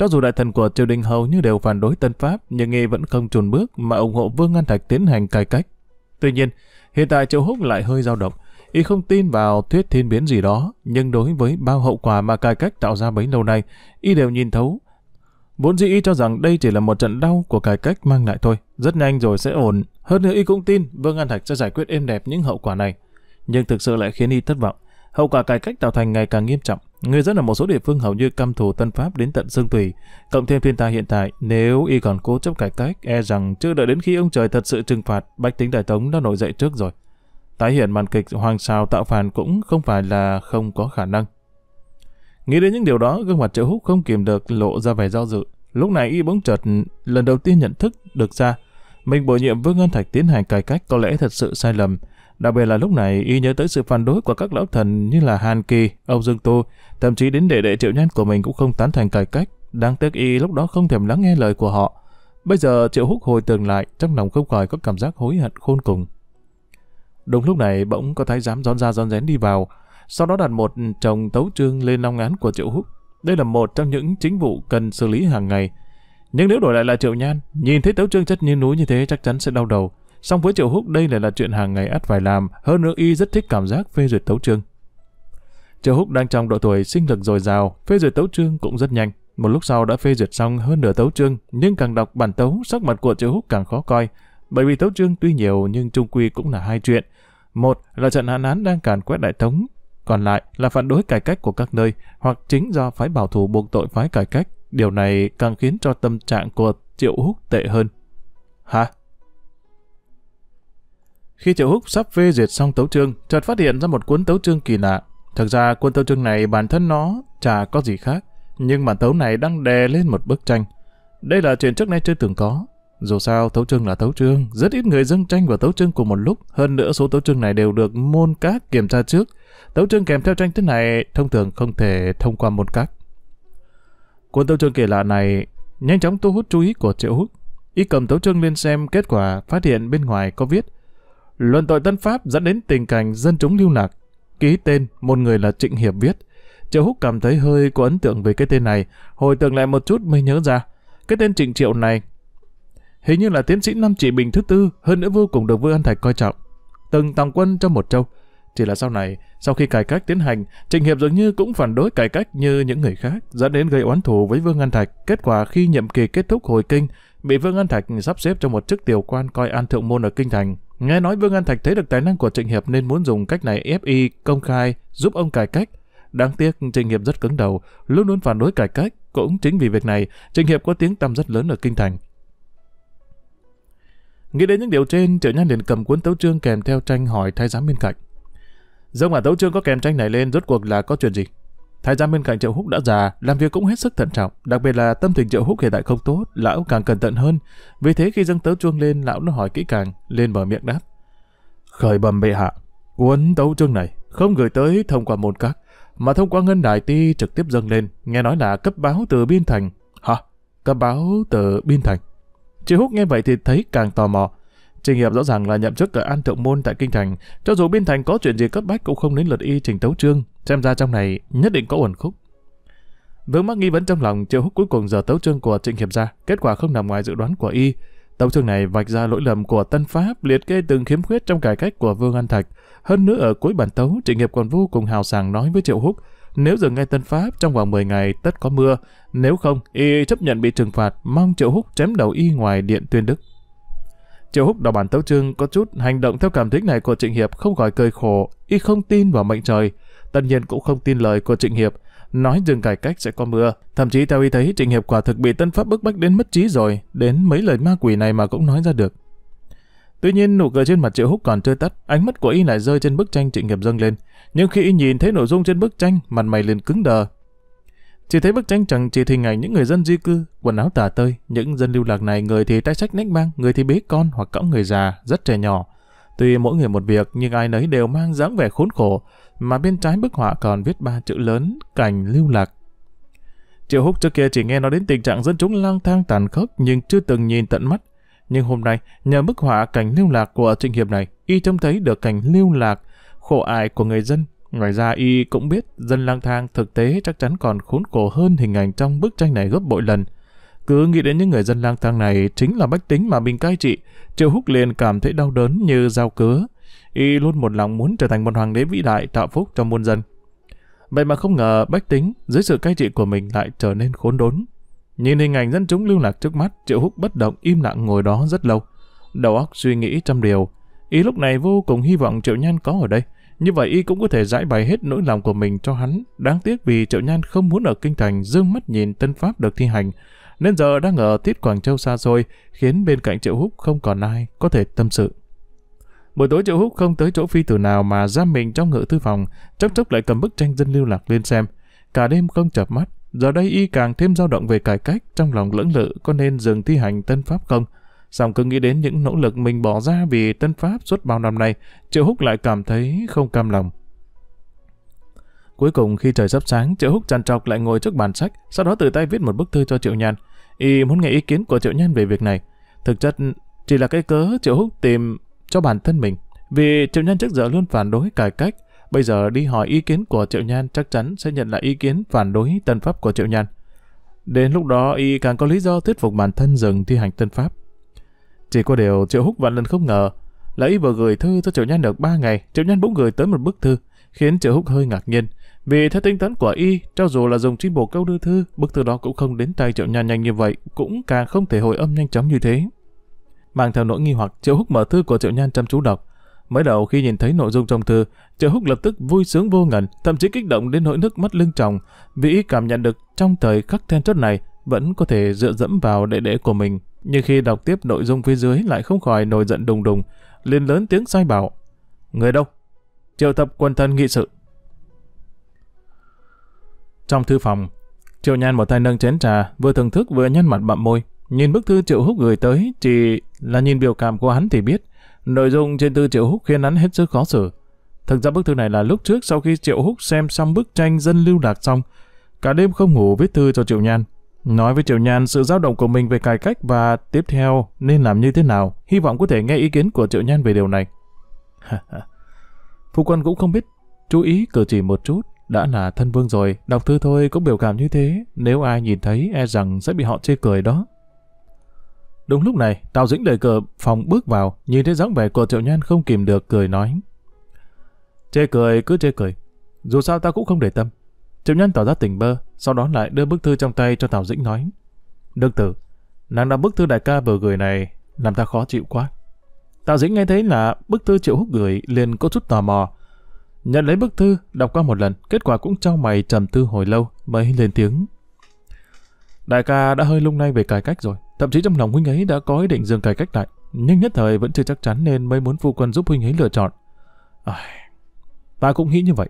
cho dù đại thần của triều đình hầu như đều phản đối Tân Pháp, nhưng Nghi vẫn không chùn bước mà ủng hộ Vương An Thạch tiến hành cải cách. Tuy nhiên, hiện tại Triệu Húc lại hơi dao động. Y không tin vào thuyết thiên biến gì đó, nhưng đối với bao hậu quả mà cải cách tạo ra bấy lâu nay, Y đều nhìn thấu. Vốn dĩ Y cho rằng đây chỉ là một trận đau của cải cách mang lại thôi, rất nhanh rồi sẽ ổn. Hơn nữa Y cũng tin Vương An Thạch sẽ giải quyết êm đẹp những hậu quả này. Nhưng thực sự lại khiến Y thất vọng. Hậu quả cải cách tạo thành ngày càng nghiêm trọng. Người dân ở một số địa phương hầu như căm thù Tân Pháp đến tận xương tủy. Cộng thêm thiên tai hiện tại, nếu y còn cố chấp cải cách, e rằng chưa đợi đến khi ông trời thật sự trừng phạt, bách tính đại tống đã nổi dậy trước rồi. Tái hiện màn kịch hoàng sao tạo phản cũng không phải là không có khả năng. Nghĩ đến những điều đó, gương mặt triệu húc không kiềm được lộ ra vẻ do dự. Lúc này y bỗng chợt lần đầu tiên nhận thức được ra, mình bổ nhiệm Vương Ngân Thạch tiến hành cải cách có lẽ thật sự sai lầm. Đặc biệt là lúc này y nhớ tới sự phản đối của các lão thần như là Hàn Kỳ, Âu Dương Tô, thậm chí đến đệ đệ triệu nhân của mình cũng không tán thành cải cách. Đáng tiếc y lúc đó không thèm lắng nghe lời của họ. Bây giờ triệu húc hồi tưởng lại, trong lòng không khỏi có cảm giác hối hận khôn cùng. Đúng lúc này bỗng có thái giám rón ra rón rén đi vào, sau đó đặt một chồng tấu trương lên long án của triệu húc. Đây là một trong những chính vụ cần xử lý hàng ngày. Nhưng nếu đổi lại là triệu nhan, nhìn thấy tấu trương chất như núi như thế chắc chắn sẽ đau đầu. Song với Triệu Húc đây lại là chuyện hàng ngày ắt phải làm, hơn nữa y rất thích cảm giác phê duyệt tấu chương. Triệu Húc đang trong độ tuổi sinh lực dồi dào, phê duyệt tấu chương cũng rất nhanh. Một lúc sau đã phê duyệt xong hơn nửa tấu chương, nhưng càng đọc bản tấu, sắc mặt của Triệu Húc càng khó coi. Bởi vì tấu chương tuy nhiều nhưng trung quy cũng là hai chuyện. Một là trận hạn án đang càn quét đại thống, còn lại là phản đối cải cách của các nơi, hoặc chính do phái bảo thủ buộc tội phái cải cách. Điều này càng khiến cho tâm trạng của Triệu Húc tệ hơn. Hả? Khi Triệu Húc sắp phê duyệt xong tấu chương, chợt phát hiện ra một cuốn tấu chương kỳ lạ. Thực ra cuốn tấu chương này bản thân nó chả có gì khác, nhưng bản tấu này đang đè lên một bức tranh. Đây là chuyện trước nay chưa từng có. Dù sao, tấu chương là tấu chương, rất ít người dâng tranh và tấu chương cùng một lúc, hơn nữa số tấu chương này đều được môn các kiểm tra trước. Tấu chương kèm theo tranh thế này thông thường không thể thông qua môn các. Cuốn tấu chương kỳ lạ này nhanh chóng thu hút chú ý của Triệu Húc. Y cầm tấu chương lên xem kết quả, phát hiện bên ngoài có viết Luận tội Tân Pháp dẫn đến tình cảnh dân chúng lưu lạc. Ký tên, một người là Trịnh Hiệp viết. Triệu Húc cảm thấy hơi có ấn tượng về cái tên này, hồi tưởng lại một chút mới nhớ ra. Cái tên Trịnh Triệu này hình như là tiến sĩ năm trị bình thứ tư, hơn nữa vô cùng được Vương An Thạch coi trọng. Từng tòng quân trong một châu. Chỉ là sau này, sau khi cải cách tiến hành, Trịnh Hiệp dường như cũng phản đối cải cách như những người khác, dẫn đến gây oán thù với Vương An Thạch. Kết quả khi nhiệm kỳ kết thúc hồi kinh, bị Vương An Thạch sắp xếp cho một chức tiểu quan coi an thượng môn ở Kinh Thành, Nghe nói Vương An Thạch thấy được tài năng của Trịnh Hiệp nên muốn dùng cách này ép y công khai giúp ông cải cách. Đáng tiếc Trịnh Hiệp rất cứng đầu, luôn luôn phản đối cải cách. Cũng chính vì việc này, Trịnh Hiệp có tiếng tăm rất lớn ở Kinh Thành. Nghĩ đến những điều trên, Triệu Nhan liền cầm cuốn tấu chương kèm theo tranh hỏi thái giám bên cạnh. Dương mà tấu chương có kèm tranh này lên rốt cuộc là có chuyện gì? Thái giám bên cạnh Triệu Húc đã già, làm việc cũng hết sức thận trọng, đặc biệt là tâm tình Triệu Húc hiện tại không tốt, lão càng cẩn thận hơn. Vì thế khi dâng tấu chuông lên, lão nó hỏi kỹ càng, lên bờ miệng đáp. Khởi bầm bệ hạ, cuốn tấu chương này không gửi tới thông qua môn các, mà thông qua ngân đài ti trực tiếp dâng lên, nghe nói là cấp báo từ biên thành. Hả? Cấp báo từ biên thành. Triệu Húc nghe vậy thì thấy càng tò mò. Trình Hiệp rõ ràng là nhậm chức ở An Thượng Môn tại Kinh Thành, cho dù biên thành có chuyện gì cấp bách cũng không đến lượt y trình tấu trương, Xem ra trong này nhất định có uẩn khúc. Vướng mắc nghi vấn trong lòng, Triệu Húc cuối cùng giờ tấu chương của Trịnh Hiệp ra, kết quả không nằm ngoài dự đoán của y. Tấu chương này vạch ra lỗi lầm của Tân Pháp, liệt kê từng khiếm khuyết trong cải cách của Vương An Thạch. Hơn nữa ở cuối bản tấu, Trịnh Hiệp còn vô cùng hào sảng nói với Triệu Húc, nếu dừng ngay Tân Pháp trong vòng 10 ngày tất có mưa, nếu không y chấp nhận bị trừng phạt, mong Triệu Húc chém đầu y ngoài điện tuyên đức. Triệu Húc đọc bản tấu chương có chút hành động theo cảm tính này của Trịnh Hiệp không khỏi cười khổ, y không tin vào mệnh trời. Tất nhiên cũng không tin lời của Trịnh Hiệp, nói dừng cải cách sẽ có mưa. Thậm chí theo ý thấy Trịnh Hiệp quả thực bị Tân Pháp bức bách đến mất trí rồi, đến mấy lời ma quỷ này mà cũng nói ra được. Tuy nhiên nụ cười trên mặt Triệu Húc còn chưa tắt, ánh mắt của y lại rơi trên bức tranh Trịnh Hiệp dâng lên. Nhưng khi y nhìn thấy nội dung trên bức tranh, mặt mày liền cứng đờ. Chỉ thấy bức tranh chẳng chỉ hình ảnh những người dân di cư, quần áo tả tơi, những dân lưu lạc này người thì tay sách nách mang người thì bế con hoặc cõng người già, rất trẻ nhỏ. Tuy mỗi người một việc nhưng ai nấy đều mang dáng vẻ khốn khổ, mà bên trái bức họa còn viết ba chữ lớn cảnh lưu lạc. Triệu Húc trước kia chỉ nghe nói đến tình trạng dân chúng lang thang tàn khốc nhưng chưa từng nhìn tận mắt. Nhưng hôm nay, nhờ bức họa cảnh lưu lạc của Trịnh Hiệp này, y trông thấy được cảnh lưu lạc, khổ ải của người dân. Ngoài ra y cũng biết dân lang thang thực tế chắc chắn còn khốn khổ hơn hình ảnh trong bức tranh này gấp bội lần. Cứ nghĩ đến những người dân lang thang này chính là bách tính mà mình cai trị, Triệu Húc liền cảm thấy đau đớn như dao cứa. Y luôn một lòng muốn trở thành một hoàng đế vĩ đại tạo phúc cho muôn dân. Vậy mà không ngờ bách tính dưới sự cai trị của mình lại trở nên khốn đốn. Nhìn hình ảnh dân chúng lưu lạc trước mắt, Triệu Húc bất động im lặng ngồi đó rất lâu. Đầu óc suy nghĩ trăm điều. Y lúc này vô cùng hy vọng Triệu Nhan có ở đây. Như vậy y cũng có thể giải bày hết nỗi lòng của mình cho hắn. Đáng tiếc vì Triệu Nhan không muốn ở Kinh Thành dương mắt nhìn tân pháp được thi hành, nên giờ đang ở tiết Quảng Châu xa xôi, khiến bên cạnh Triệu Húc không còn ai có thể tâm sự. Buổi tối Triệu Húc không tới chỗ phi tử nào mà giam mình trong ngự thư phòng, chốc chốc lại cầm bức tranh dân lưu lạc lên xem. Cả đêm không chợp mắt, giờ đây y càng thêm dao động về cải cách, trong lòng lưỡng lự có nên dừng thi hành tân pháp không? Xong cứ nghĩ đến những nỗ lực mình bỏ ra vì tân pháp suốt bao năm nay, Triệu Húc lại cảm thấy không cam lòng. Cuối cùng khi trời sắp sáng, Triệu Húc trằn trọc lại ngồi trước bàn sách, sau đó từ tay viết một bức thư cho Triệu Nhàn. Y muốn nghe ý kiến của Triệu Nhân về việc này. Thực chất, chỉ là cái cớ Triệu Húc tìm cho bản thân mình. Vì Triệu Nhân trước giờ luôn phản đối cải cách, bây giờ đi hỏi ý kiến của Triệu Nhan chắc chắn sẽ nhận lại ý kiến phản đối tân pháp của Triệu Nhan. Đến lúc đó y càng có lý do thuyết phục bản thân dừng thi hành tân pháp. Chỉ có điều Triệu Húc vạn lần không ngờ là y vừa gửi thư cho Triệu Nhan được 3 ngày, Triệu Nhan bỗng gửi tới một bức thư, khiến Triệu Húc hơi ngạc nhiên. Vì theo tính toán của y, cho dù là dùng chim bổ câu đưa thư, bức thư đó cũng không đến tay triệu nhan nhanh như vậy, cũng càng không thể hồi âm nhanh chóng như thế. Mang theo nỗi nghi hoặc, triệu húc mở thư của triệu nhan chăm chú đọc. Mới đầu khi nhìn thấy nội dung trong thư, Triệu Húc lập tức vui sướng vô ngần, thậm chí kích động đến nỗi nước mắt lưng tròng, vì cảm nhận được trong thời khắc then chốt này vẫn có thể dựa dẫm vào đệ đệ của mình. Nhưng khi đọc tiếp nội dung phía dưới lại không khỏi nổi giận đùng đùng, liền lớn tiếng sai bảo. Người đâu? Triệu tập quần thần nghị sự, trong thư phòng, Triệu Nhan một tay nâng chén trà, vừa thưởng thức vừa nhăn mặt bặm môi. Nhìn bức thư Triệu Húc gửi tới, chỉ là nhìn biểu cảm của hắn thì biết. Nội dung trên thư Triệu Húc khiến hắn hết sức khó xử. Thực ra bức thư này là lúc trước sau khi Triệu Húc xem xong bức tranh dân lưu lạc xong, cả đêm không ngủ viết thư cho Triệu Nhan. Nói với Triệu Nhan sự dao động của mình về cải cách và tiếp theo nên làm như thế nào, hy vọng có thể nghe ý kiến của Triệu Nhan về điều này. Phu quân cũng không biết chú ý cử chỉ một chút, đã là thân vương rồi, đọc thư thôi cũng biểu cảm như thế, nếu ai nhìn thấy e rằng sẽ bị họ chê cười đó. Đúng lúc này, Tào Dĩnh đẩy cửa phòng bước vào, nhìn thấy dáng vẻ của Triệu Nhan không kìm được cười nói. Chê cười cứ chê cười, dù sao ta cũng không để tâm. Triệu Nhan tỏ ra tỉnh bơ, sau đó lại đưa bức thư trong tay cho Tào Dĩnh nói. Đương tử, nàng đã bức thư đại ca vừa gửi này, làm ta khó chịu quá. Tào Dĩnh nghe thấy là bức thư Triệu Húc gửi liền có chút tò mò, Nhận lấy bức thư, đọc qua một lần, kết quả cũng trao mày trầm tư hồi lâu, mới lên tiếng. Đại ca đã hơi lung lay về cải cách rồi, thậm chí trong lòng huynh ấy đã có ý định dừng cải cách lại, nhưng nhất thời vẫn chưa chắc chắn nên mới muốn phu quân giúp huynh ấy lựa chọn. À, ta cũng nghĩ như vậy.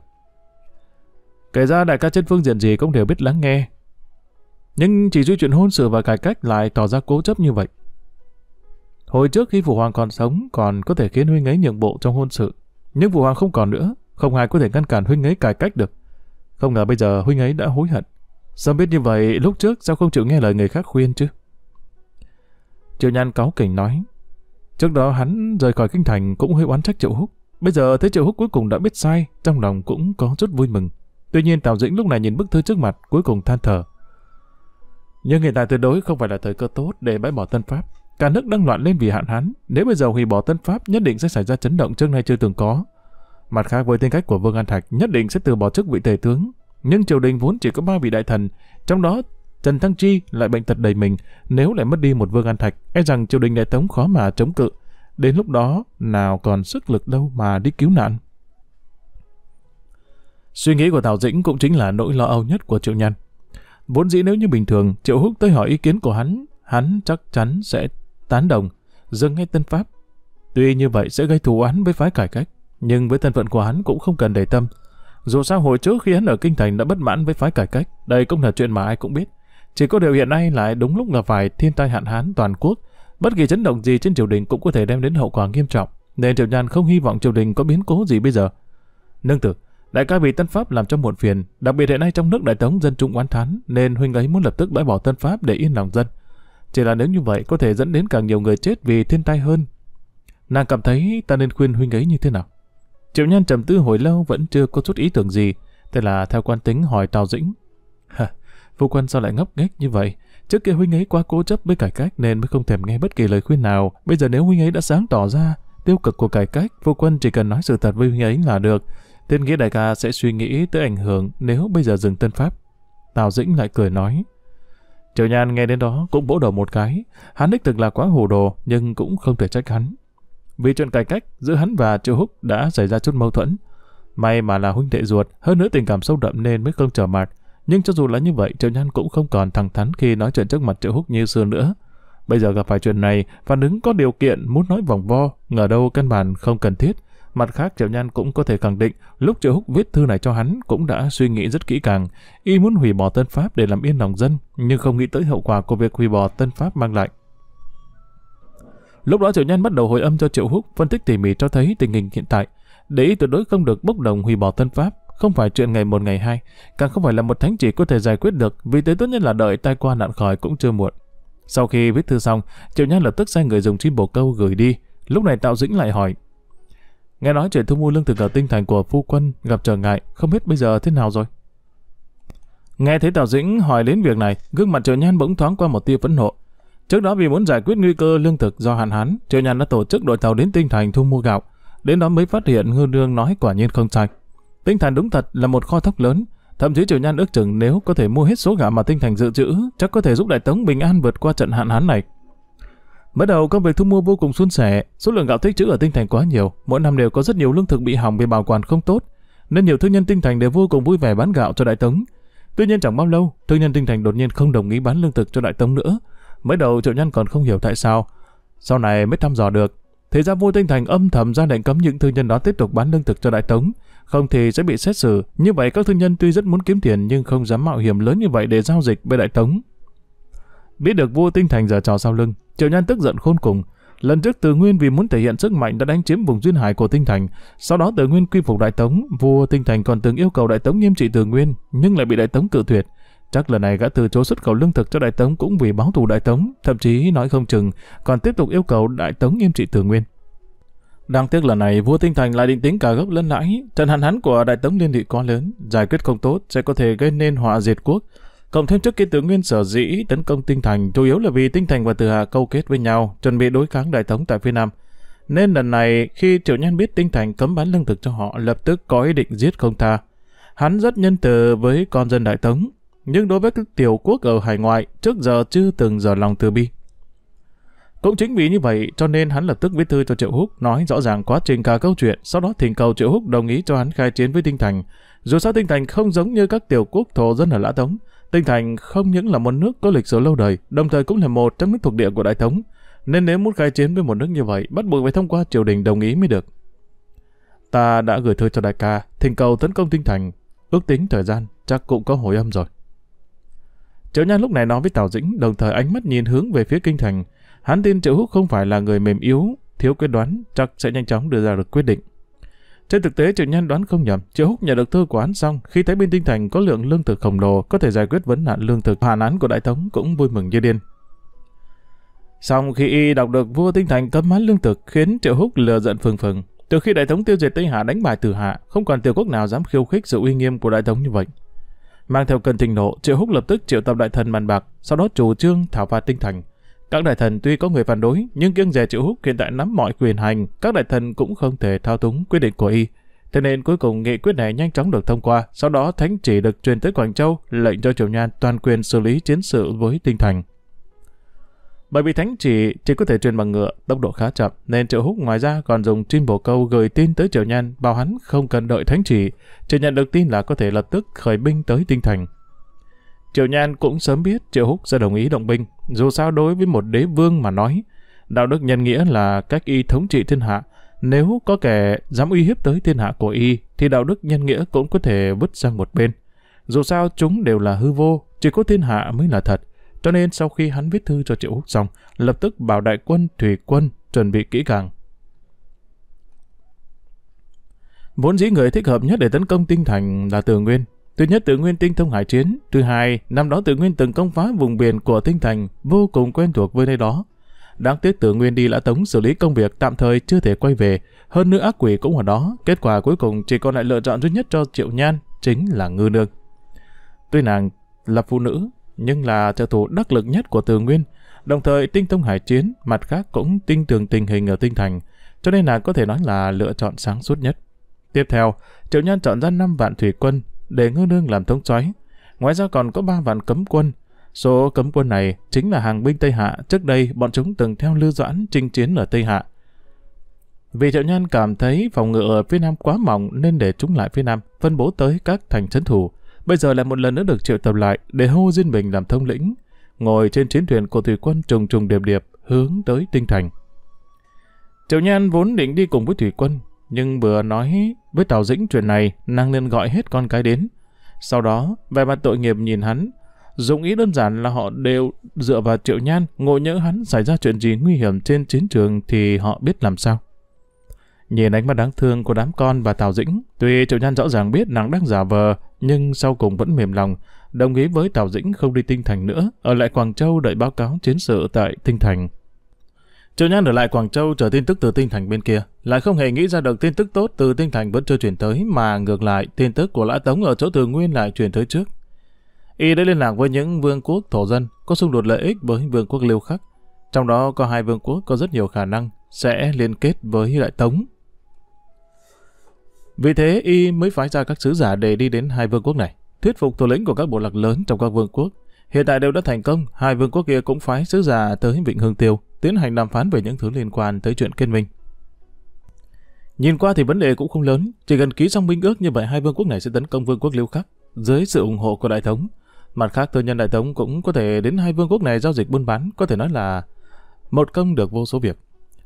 Kể ra đại ca trên phương diện gì cũng đều biết lắng nghe. Nhưng chỉ duy chuyện hôn sự và cải cách lại tỏ ra cố chấp như vậy. Hồi trước khi Phụ Hoàng còn sống còn có thể khiến huynh ấy nhượng bộ trong hôn sự. Nhưng Phụ Hoàng không còn nữa, không ai có thể ngăn cản huynh ấy cải cách được. Không ngờ bây giờ huynh ấy đã hối hận. Sao biết như vậy lúc trước sao không chịu nghe lời người khác khuyên chứ? Triệu Nhan cáo kỉnh nói. Trước đó hắn rời khỏi kinh thành cũng hơi oán trách Triệu Húc. Bây giờ thấy Triệu Húc cuối cùng đã biết sai, trong lòng cũng có chút vui mừng. Tuy nhiên Tào Dĩnh lúc này nhìn bức thư trước mặt cuối cùng than thở. Nhưng hiện tại tuyệt đối không phải là thời cơ tốt để bãi bỏ tân pháp. Cả nước đang loạn lên vì hạn hán. Nếu bây giờ hủy bỏ tân pháp nhất định sẽ xảy ra chấn động trước nay chưa từng có. Mặt khác với tính cách của Vương An Thạch nhất định sẽ từ bỏ chức vị tể tướng. Nhưng triều đình vốn chỉ có ba vị đại thần, trong đó Trần Thăng Chi lại bệnh tật đầy mình, nếu lại mất đi một Vương An Thạch, e rằng triều đình đại tống khó mà chống cự. Đến lúc đó, nào còn sức lực đâu mà đi cứu nạn. Suy nghĩ của Thảo Dĩnh cũng chính là nỗi lo âu nhất của Triệu Nhân. Vốn dĩ nếu như bình thường, Triệu Húc tới hỏi ý kiến của hắn, hắn chắc chắn sẽ tán đồng, dừng ngay tân pháp. Tuy như vậy sẽ gây thù oán với phái cải cách. Nhưng với thân phận của hắn cũng không cần để tâm. Dù sao hồi trước khi hắn ở Kinh Thành đã bất mãn với phái cải cách, đây cũng là chuyện mà ai cũng biết. Chỉ có điều hiện nay lại đúng lúc là phải thiên tai hạn hán toàn quốc. Bất kỳ chấn động gì trên triều đình cũng có thể đem đến hậu quả nghiêm trọng, nên Triệu Nhàn không hy vọng triều đình có biến cố gì bây giờ. Nương tử, đại ca bị Tân Pháp làm cho muộn phiền, đặc biệt hiện nay trong nước đại tống dân trung oán thán, nên huynh ấy muốn lập tức bãi bỏ Tân Pháp để yên lòng dân. Chỉ là nếu như vậy có thể dẫn đến càng nhiều người chết vì thiên tai hơn. Nàng cảm thấy ta nên khuyên huynh ấy như thế nào? Triệu nhân trầm tư hồi lâu vẫn chưa có chút ý tưởng gì, thế là theo quan tính hỏi Tào Dĩnh. Hả, phu quân sao lại ngốc nghếch như vậy? Trước kia huynh ấy quá cố chấp với cải cách nên mới không thèm nghe bất kỳ lời khuyên nào. Bây giờ nếu huynh ấy đã sáng tỏ ra tiêu cực của cải cách, phu quân chỉ cần nói sự thật với huynh ấy là được. Tiên nghĩa đại ca sẽ suy nghĩ tới ảnh hưởng nếu bây giờ dừng tân pháp. Tào Dĩnh lại cười nói. Triệu Nhan nghe đến đó cũng vỗ đầu một cái. Hắn đích thực là quá hồ đồ nhưng cũng không thể trách hắn. Vì chuyện cải cách giữa hắn và Triệu Húc đã xảy ra chút mâu thuẫn. May mà là huynh đệ ruột, hơn nữa tình cảm sâu đậm nên mới không trở mặt. Nhưng cho dù là như vậy, Triệu Nhan cũng không còn thẳng thắn khi nói chuyện trước mặt Triệu Húc như xưa nữa. Bây giờ gặp phải chuyện này, phản ứng có điều kiện muốn nói vòng vo, ngờ đâu căn bản không cần thiết. Mặt khác Triệu Nhan cũng có thể khẳng định lúc Triệu Húc viết thư này cho hắn cũng đã suy nghĩ rất kỹ càng. Y muốn hủy bỏ Tân Pháp để làm yên lòng dân, nhưng không nghĩ tới hậu quả của việc hủy bỏ Tân Pháp mang lại. Lúc đó Triệu Nhân bắt đầu hồi âm cho Triệu Húc phân tích tỉ mỉ cho thấy tình hình hiện tại. Để ý tuyệt đối không được bốc đồng hủy bỏ thân pháp, không phải chuyện ngày một ngày hai, càng không phải là một thánh chỉ có thể giải quyết được, vì thế tốt nhất là đợi tai qua nạn khỏi cũng chưa muộn. Sau khi viết thư xong, Triệu Nhân lập tức sai người dùng chim bồ câu gửi đi. Lúc này Tạo Dĩnh lại hỏi, Nghe nói chuyện thu mua lương thực ở tinh thành của phu quân gặp trở ngại, không biết bây giờ thế nào rồi. Nghe thấy Tào Dĩnh hỏi đến việc này, gương mặt Triệu Nhan bỗng thoáng qua một tia phẫn nộ. Trước đó vì muốn giải quyết nguy cơ lương thực do hạn hán, Triệu Nhàn đã tổ chức đội tàu đến Tinh Thành thu mua gạo. Đến đó mới phát hiện Ngư Đương nói quả nhiên không sai. Tinh Thành đúng thật là một kho thóc lớn. Thậm chí Triệu Nhàn ước chừng nếu có thể mua hết số gạo mà Tinh Thành dự trữ, chắc có thể giúp Đại Tống bình an vượt qua trận hạn hán này. Bắt đầu công việc thu mua vô cùng suôn sẻ, số lượng gạo tích trữ ở Tinh Thành quá nhiều, mỗi năm đều có rất nhiều lương thực bị hỏng vì bảo quản không tốt, nên nhiều thương nhân Tinh Thành đều vô cùng vui vẻ bán gạo cho Đại Tống. Tuy nhiên chẳng bao lâu, thương nhân Tinh Thành đột nhiên không đồng ý bán lương thực cho Đại Tống nữa, Mới đầu triệu nhân còn không hiểu tại sao, sau này mới thăm dò được. Thế ra vua Tinh Thành âm thầm ra lệnh cấm những thương nhân đó tiếp tục bán lương thực cho Đại Tống, không thì sẽ bị xét xử. Như vậy các thương nhân tuy rất muốn kiếm tiền nhưng không dám mạo hiểm lớn như vậy để giao dịch với Đại Tống. Biết được vua Tinh Thành giờ trò sau lưng, triệu nhân tức giận khôn cùng. Lần trước Từ Nguyên vì muốn thể hiện sức mạnh đã đánh chiếm vùng duyên hải của Tinh Thành, sau đó Từ Nguyên quy phục Đại Tống, vua Tinh Thành còn từng yêu cầu Đại Tống nghiêm trị Từ Nguyên, nhưng lại bị Đại Tống cự tuyệt. Chắc lần này gã từ chối xuất khẩu lương thực cho Đại Tống cũng vì báo thù Đại Tống, thậm chí nói không chừng còn tiếp tục yêu cầu Đại Tống nghiêm trị thường Nguyên. Đáng tiếc lần này vua Tinh Thành lại định tính cả gốc lẫn lãi, trận hạn hán của Đại Tống liên lụy quá lớn, giải quyết không tốt sẽ có thể gây nên họa diệt quốc. Cộng thêm trước kia tướng Nguyên sở dĩ tấn công Tinh Thành chủ yếu là vì Tinh Thành và Từ hạ câu kết với nhau, chuẩn bị đối kháng Đại Tống tại phía Nam. Nên lần này khi Triệu Nhân biết Tinh Thành cấm bán lương thực cho họ, lập tức có ý định giết không tha. Hắn rất nhân từ với con dân Đại Tống, nhưng đối với các tiểu quốc ở hải ngoại trước giờ chưa từng giờ lòng từ bi. Cũng chính vì như vậy cho nên hắn lập tức viết thư cho Triệu Húc nói rõ ràng quá trình cả câu chuyện, sau đó thỉnh cầu Triệu Húc đồng ý cho hắn khai chiến với Tinh Thành. Dù sao Tinh Thành không giống như các tiểu quốc thổ dân ở Lã Tống, Tinh Thành không những là một nước có lịch sử lâu đời, đồng thời cũng là một trong những thuộc địa của Đại thống nên nếu muốn khai chiến với một nước như vậy, bắt buộc phải thông qua triều đình đồng ý mới được. Ta đã gửi thư cho đại ca, thỉnh cầu tấn công Tinh Thành, ước tính thời gian chắc cũng có hồi âm rồi. Triệu Nhan lúc này nói với Tào Dĩnh, đồng thời ánh mắt nhìn hướng về phía kinh thành. Hắn tin Triệu Húc không phải là người mềm yếu, thiếu quyết đoán, chắc sẽ nhanh chóng đưa ra được quyết định. Trên thực tế Triệu Nhan đoán không nhầm, Triệu Húc nhận được thư của hắn xong, khi thấy bên Tinh thành có lượng lương thực khổng lồ có thể giải quyết vấn nạn lương thực, hạn án của đại tống cũng vui mừng như điên. Xong khi y đọc được vua tinh thành cấm hán lương thực khiến Triệu Húc lừa giận phừng phừng. Từ khi đại tống tiêu diệt Tây Hạ đánh bại Tử Hạ, không còn tiểu quốc nào dám khiêu khích sự uy nghiêm của đại tống như vậy. Mang theo cơn thịnh nộ, Triệu Húc lập tức triệu tập đại thần bàn bạc, sau đó chủ trương thảo phạt tinh thành. Các đại thần tuy có người phản đối, nhưng kiêng dè Triệu Húc hiện tại nắm mọi quyền hành, các đại thần cũng không thể thao túng quyết định của y. Thế nên cuối cùng nghị quyết này nhanh chóng được thông qua, sau đó thánh chỉ được truyền tới Quảng Châu, lệnh cho Triều Nhan toàn quyền xử lý chiến sự với tinh thành. Bởi vì thánh chỉ chỉ có thể truyền bằng ngựa, tốc độ khá chậm, nên Triệu Húc ngoài ra còn dùng chim bồ câu gửi tin tới Triệu Nhan bảo hắn không cần đợi thánh chỉ, chỉ nhận được tin là có thể lập tức khởi binh tới Tinh Thành. Triệu Nhan cũng sớm biết Triệu Húc sẽ đồng ý động binh, dù sao đối với một đế vương mà nói, đạo đức nhân nghĩa là cách y thống trị thiên hạ, nếu có kẻ dám uy hiếp tới thiên hạ của y thì đạo đức nhân nghĩa cũng có thể vứt sang một bên. Dù sao chúng đều là hư vô, chỉ có thiên hạ mới là thật. Cho nên sau khi hắn viết thư cho Triệu Húc xong, lập tức bảo đại quân thủy quân chuẩn bị kỹ càng. Vốn dĩ người thích hợp nhất để tấn công tinh thành là Từ Nguyên. Thứ nhất Từ Nguyên tinh thông hải chiến, thứ hai, năm đó Từ Nguyên từng công phá vùng biển của tinh thành vô cùng quen thuộc với nơi đó. Đáng tiếc Từ Nguyên đi lã tống xử lý công việc tạm thời chưa thể quay về, hơn nữa ác quỷ cũng ở đó, kết quả cuối cùng chỉ còn lại lựa chọn duy nhất cho Triệu Nhan, chính là Ngư Nương. Tuy nàng là phụ nữ, nhưng là trợ thủ đắc lực nhất của Từ Nguyên, đồng thời tinh thông hải chiến, mặt khác cũng tinh tường tình hình ở tinh thành, cho nên là có thể nói là lựa chọn sáng suốt nhất. Tiếp theo, Triệu Nhan chọn ra 5 vạn thủy quân để Ngư Nương làm thống soái. Ngoài ra còn có 3 vạn cấm quân. Số cấm quân này chính là hàng binh Tây Hạ, trước đây bọn chúng từng theo Lưu Doãn chinh chiến ở Tây Hạ. Vì Triệu Nhan cảm thấy phòng ngự ở phía Nam quá mỏng nên để chúng lại phía Nam, phân bố tới các thành trấn thủ. Bây giờ lại một lần nữa được triệu tập lại để hô Diên Bình làm thông lĩnh, ngồi trên chiến thuyền của thủy quân trùng trùng điệp điệp hướng tới tinh thành. Triệu Nhan vốn định đi cùng với thủy quân, nhưng vừa nói với Tào Dĩnh chuyện này, nàng nên gọi hết con cái đến. Sau đó, về mặt tội nghiệp nhìn hắn, dụng ý đơn giản là họ đều dựa vào Triệu Nhan, ngộ nhỡ hắn xảy ra chuyện gì nguy hiểm trên chiến trường thì họ biết làm sao. Nhìn ánh mắt đáng thương của đám con và Tào Dĩnh, tuy Triệu Nhan rõ ràng biết nàng đang giả vờ, nhưng sau cùng vẫn mềm lòng, đồng ý với Tào Dĩnh không đi Tinh Thành nữa, ở lại Quảng Châu đợi báo cáo chiến sự tại Tinh Thành. Triệu Nhan ở lại Quảng Châu chờ tin tức từ Tinh Thành bên kia, lại không hề nghĩ ra được tin tức tốt từ Tinh Thành vẫn chưa chuyển tới, mà ngược lại, tin tức của Lã Tống ở chỗ Từ Nguyên lại chuyển tới trước. Y đã liên lạc với những vương quốc thổ dân có xung đột lợi ích với vương quốc Liêu Khắc, trong đó có hai vương quốc có rất nhiều khả năng sẽ liên kết với Đại Tống vì thế y mới phái ra các sứ giả để đi đến hai vương quốc này, thuyết phục thủ lĩnh của các bộ lạc lớn trong các vương quốc. Hiện tại đều đã thành công, hai vương quốc kia cũng phái sứ giả tới Vịnh Hương Tiêu, tiến hành đàm phán về những thứ liên quan tới chuyện kết minh. Nhìn qua thì vấn đề cũng không lớn, chỉ cần ký xong minh ước như vậy hai vương quốc này sẽ tấn công vương quốc Liêu Khắc dưới sự ủng hộ của đại thống. Mặt khác tư nhân đại thống cũng có thể đến hai vương quốc này giao dịch buôn bán, có thể nói là một công được vô số việc.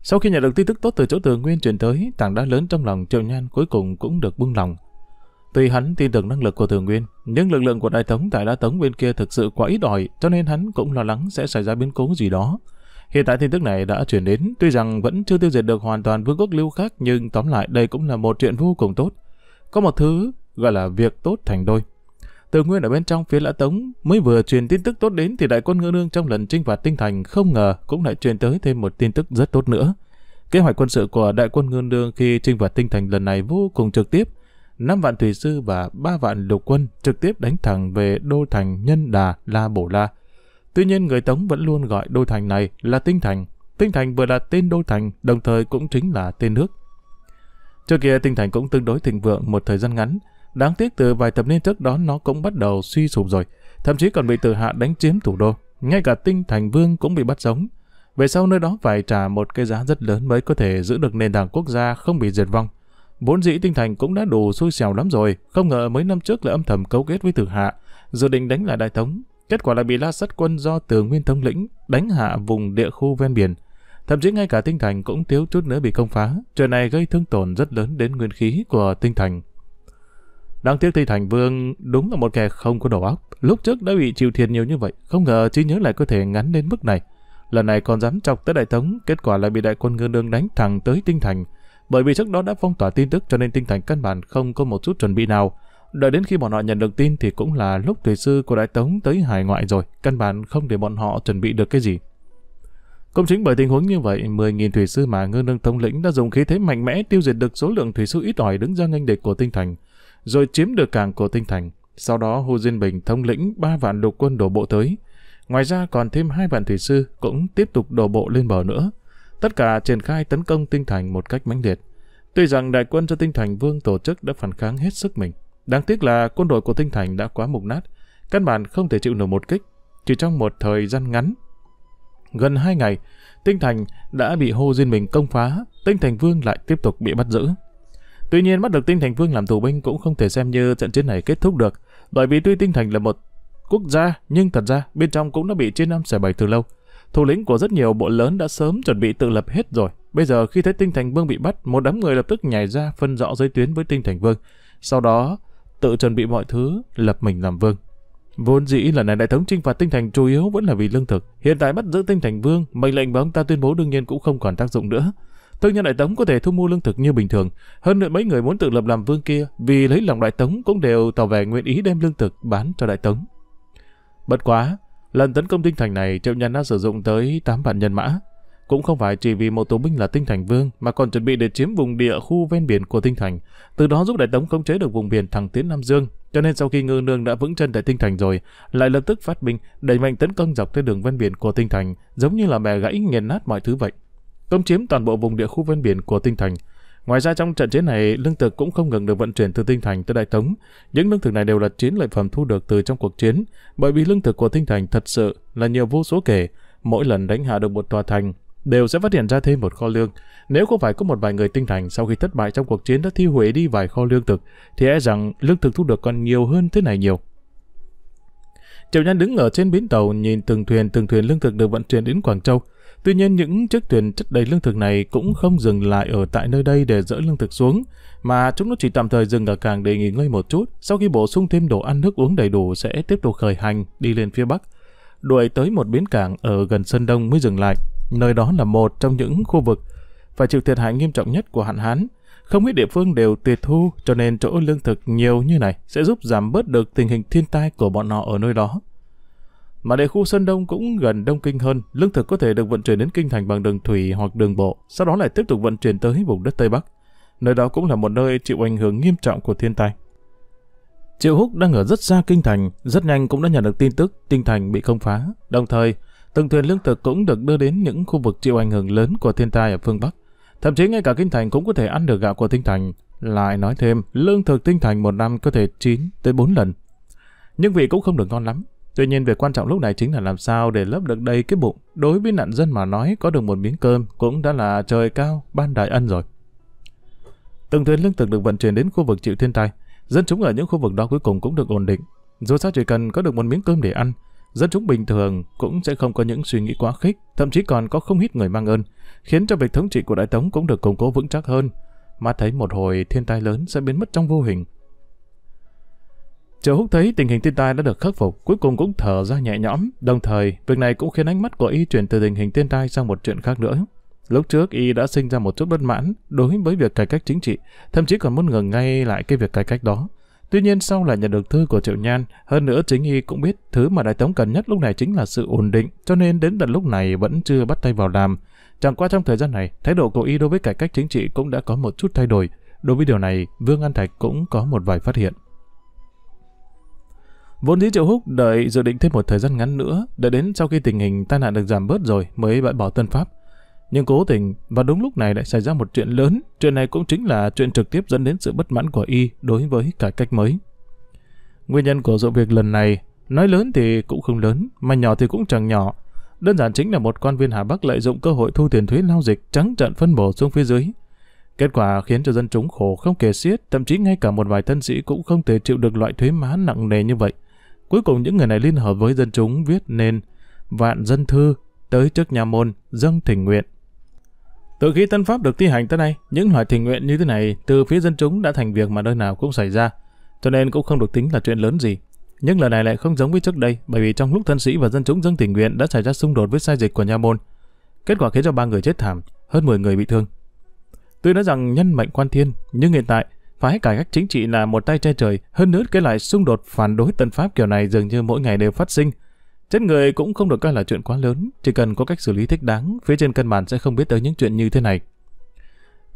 Sau khi nhận được tin tức tốt từ chỗ tường nguyên truyền tới, tảng đá lớn trong lòng Triệu Nhan cuối cùng cũng được buông lòng. Tuy hắn tin tưởng năng lực của Thường Nguyên, nhưng lực lượng của Đại Tống tại Đá Tống bên kia thực sự quá ít ỏi, cho nên hắn cũng lo lắng sẽ xảy ra biến cố gì đó. Hiện tại tin tức này đã chuyển đến, tuy rằng vẫn chưa tiêu diệt được hoàn toàn vương quốc lưu khác, nhưng tóm lại đây cũng là một chuyện vô cùng tốt. Có một thứ gọi là việc tốt thành đôi. Từ Nguyên ở bên trong phía lã tống mới vừa truyền tin tức tốt đến thì đại quân ngư nương trong lần chinh phạt tinh thành không ngờ cũng lại truyền tới thêm một tin tức rất tốt nữa. Kế hoạch quân sự của đại quân ngư nương khi chinh phạt tinh thành lần này vô cùng trực tiếp. 5 vạn thủy sư và 3 vạn lục quân trực tiếp đánh thẳng về đô thành Nhân Đà La Bổ La. Tuy nhiên người Tống vẫn luôn gọi đô thành này là Tinh Thành. Tinh Thành vừa là tên đô thành, đồng thời cũng chính là tên nước. Trước kia Tinh Thành cũng tương đối thịnh vượng một thời gian ngắn, Đáng tiếc từ vài thập niên trước đó nó cũng bắt đầu suy sụp rồi, thậm chí còn bị từ hạ đánh chiếm thủ đô, ngay cả tinh thành vương cũng bị bắt sống. Về sau nơi đó phải trả một cái giá rất lớn mới có thể giữ được nền đảng quốc gia không bị diệt vong. Vốn dĩ tinh thành cũng đã đủ xui xẻo lắm rồi, không ngờ mấy năm trước lại âm thầm cấu kết với từ hạ, dự định đánh lại đại thống. Kết quả là bị la sắt quân do từ nguyên thống lĩnh đánh hạ vùng địa khu ven biển. Thậm chí ngay cả tinh thành cũng thiếu chút nữa bị công phá, chuyện này gây thương tổn rất lớn đến nguyên khí của tinh thành. Đáng tiếc Thi Thành Vương đúng là một kẻ không có đầu óc. Lúc trước đã bị chịu thiền nhiều như vậy, không ngờ trí nhớ lại có thể ngắn đến mức này. Lần này còn dám chọc tới đại tống, kết quả lại bị đại quân ngư đương đánh thẳng tới Tinh Thành. Bởi vì trước đó đã phong tỏa tin tức cho nên Tinh Thành căn bản không có một chút chuẩn bị nào. Đợi đến khi bọn họ nhận được tin thì cũng là lúc thủy sư của đại tống tới hải ngoại rồi, căn bản không để bọn họ chuẩn bị được cái gì. Cũng chính bởi tình huống như vậy, 10.000 thủy sư mà Ngư Nương thống lĩnh đã dùng khí thế mạnh mẽ tiêu diệt được số lượng thủy sư ít ỏi đứng ra nghênh địch của tinh thành rồi chiếm được cảng cổ tinh thành. Sau đó Hồ Diên Bình thống lĩnh 3 vạn lục quân đổ bộ tới. Ngoài ra còn thêm hai vạn thủy sư cũng tiếp tục đổ bộ lên bờ nữa. Tất cả triển khai tấn công tinh thành một cách mãnh liệt. Tuy rằng đại quân cho tinh thành vương tổ chức đã phản kháng hết sức mình. Đáng tiếc là quân đội của tinh thành đã quá mục nát, căn bản không thể chịu nổi một kích. Chỉ trong một thời gian ngắn, gần hai ngày, tinh thành đã bị Hồ Diên Bình công phá, tinh thành vương lại tiếp tục bị bắt giữ. Tuy nhiên bắt được Tinh Thành Vương làm tù binh cũng không thể xem như trận chiến này kết thúc được, bởi vì tuy Tinh Thành là một quốc gia nhưng thật ra bên trong cũng đã bị chia năm xẻ bảy từ lâu. Thủ lĩnh của rất nhiều bộ lớn đã sớm chuẩn bị tự lập hết rồi. Bây giờ khi thấy Tinh Thành Vương bị bắt, một đám người lập tức nhảy ra phân rõ giới tuyến với Tinh Thành Vương. Sau đó tự chuẩn bị mọi thứ, lập mình làm vương. Vốn dĩ lần này đại thống trinh phạt tinh thành chủ yếu vẫn là vì lương thực. Hiện tại bắt giữ tinh thành vương, mệnh lệnh mà ông ta tuyên bố đương nhiên cũng không còn tác dụng nữa thương nhân đại tống có thể thu mua lương thực như bình thường. Hơn nữa mấy người muốn tự lập làm vương kia vì lấy lòng đại tống cũng đều tỏ vẻ nguyện ý đem lương thực bán cho đại tống. Bất quá, lần tấn công tinh thành này triệu nhân đã sử dụng tới 8 vạn nhân mã. Cũng không phải chỉ vì một tù binh là tinh thành vương mà còn chuẩn bị để chiếm vùng địa khu ven biển của tinh thành, từ đó giúp đại tống khống chế được vùng biển thẳng tiến Nam Dương. Cho nên sau khi ngư nương đã vững chân tại tinh thành rồi, lại lập tức phát binh đẩy mạnh tấn công dọc theo đường ven biển của tinh thành, giống như là bè gãy nghiền nát mọi thứ vậy công chiếm toàn bộ vùng địa khu ven biển của tinh thành. Ngoài ra trong trận chiến này, lương thực cũng không ngừng được vận chuyển từ tinh thành tới đại tống. Những lương thực này đều là chiến lợi phẩm thu được từ trong cuộc chiến, bởi vì lương thực của tinh thành thật sự là nhiều vô số kể. Mỗi lần đánh hạ được một tòa thành, đều sẽ phát hiện ra thêm một kho lương. Nếu không phải có một vài người tinh thành sau khi thất bại trong cuộc chiến đã thiêu hủy đi vài kho lương thực, thì e rằng lương thực thu được còn nhiều hơn thế này nhiều. Triệu Nhan đứng ở trên bến tàu nhìn từng thuyền từng thuyền lương thực được vận chuyển đến Quảng Châu. Tuy nhiên những chiếc thuyền chất đầy lương thực này cũng không dừng lại ở tại nơi đây để dỡ lương thực xuống, mà chúng nó chỉ tạm thời dừng ở càng để nghỉ ngơi một chút, sau khi bổ sung thêm đồ ăn nước uống đầy đủ sẽ tiếp tục khởi hành đi lên phía Bắc. Đuổi tới một bến cảng ở gần sân Đông mới dừng lại, nơi đó là một trong những khu vực phải chịu thiệt hại nghiêm trọng nhất của hạn hán. Không ít địa phương đều tuyệt thu cho nên chỗ lương thực nhiều như này sẽ giúp giảm bớt được tình hình thiên tai của bọn họ ở nơi đó. Mà để khu Sơn Đông cũng gần Đông Kinh hơn, lương thực có thể được vận chuyển đến Kinh Thành bằng đường thủy hoặc đường bộ, sau đó lại tiếp tục vận chuyển tới vùng đất Tây Bắc. Nơi đó cũng là một nơi chịu ảnh hưởng nghiêm trọng của thiên tai. Triệu Húc đang ở rất xa Kinh Thành, rất nhanh cũng đã nhận được tin tức Kinh Thành bị công phá. Đồng thời, từng thuyền lương thực cũng được đưa đến những khu vực chịu ảnh hưởng lớn của thiên tai ở phương Bắc. Thậm chí ngay cả Kinh Thành cũng có thể ăn được gạo của Tinh Thành. Lại nói thêm, lương thực Tinh Thành một năm có thể 9 tới 4 lần. Nhưng vị cũng không được ngon lắm. Tuy nhiên việc quan trọng lúc này chính là làm sao để lấp được đầy cái bụng. Đối với nạn dân mà nói có được một miếng cơm cũng đã là trời cao, ban đại ân rồi. Từng thuyền lương thực được vận chuyển đến khu vực chịu thiên tai. Dân chúng ở những khu vực đó cuối cùng cũng được ổn định. Dù sao chỉ cần có được một miếng cơm để ăn, dân chúng bình thường cũng sẽ không có những suy nghĩ quá khích, thậm chí còn có không ít người mang ơn, khiến cho việc thống trị của Đại Tống cũng được củng cố vững chắc hơn. Mà thấy một hồi thiên tai lớn sẽ biến mất trong vô hình, Triệu Húc thấy tình hình thiên tai đã được khắc phục, cuối cùng cũng thở ra nhẹ nhõm. Đồng thời, việc này cũng khiến ánh mắt của y chuyển từ tình hình thiên tai sang một chuyện khác nữa. Lúc trước y đã sinh ra một chút bất mãn đối với việc cải cách chính trị, thậm chí còn muốn ngừng ngay lại cái việc cải cách đó. Tuy nhiên sau là nhận được thư của Triệu Nhan, hơn nữa chính y cũng biết thứ mà đại tống cần nhất lúc này chính là sự ổn định, cho nên đến tận lúc này vẫn chưa bắt tay vào làm. Chẳng qua trong thời gian này, thái độ của y đối với cải cách chính trị cũng đã có một chút thay đổi. Đối với điều này, Vương An Thạch cũng có một vài phát hiện. Vốn dĩ Triệu Húc đợi dự định thêm một thời gian ngắn nữa, đợi đến sau khi tình hình tai nạn được giảm bớt rồi mới bãi bỏ Tân Pháp. Nhưng cố tình, và đúng lúc này lại xảy ra một chuyện lớn, chuyện này cũng chính là chuyện trực tiếp dẫn đến sự bất mãn của y đối với cải cách mới. Nguyên nhân của sự việc lần này, nói lớn thì cũng không lớn, mà nhỏ thì cũng chẳng nhỏ. Đơn giản chính là một quan viên Hà Bắc lợi dụng cơ hội thu tiền thuế lao dịch trắng trận phân bổ xuống phía dưới. Kết quả khiến cho dân chúng khổ không kể xiết, thậm chí ngay cả một vài thân sĩ cũng không thể chịu được loại thuế má nặng nề như vậy. Cuối cùng những người này liên hợp với dân chúng viết nên vạn dân thư tới trước nhà môn dâng thỉnh nguyện. Từ khi tân pháp được thi hành tới nay, những loại thỉnh nguyện như thế này từ phía dân chúng đã thành việc mà nơi nào cũng xảy ra, cho nên cũng không được tính là chuyện lớn gì. Nhưng lần này lại không giống với trước đây, bởi vì trong lúc thân sĩ và dân chúng dâng tình nguyện đã xảy ra xung đột với sai dịch của nha môn. Kết quả khiến cho ba người chết thảm, hơn 10 người bị thương. Tuy nói rằng nhân mệnh quan thiên, nhưng hiện tại Phái cải cách chính trị là một tay che trời, hơn nữa cái lại xung đột phản đối tân pháp kiểu này dường như mỗi ngày đều phát sinh. Chết người cũng không được coi là chuyện quá lớn, chỉ cần có cách xử lý thích đáng, phía trên cân bản sẽ không biết tới những chuyện như thế này.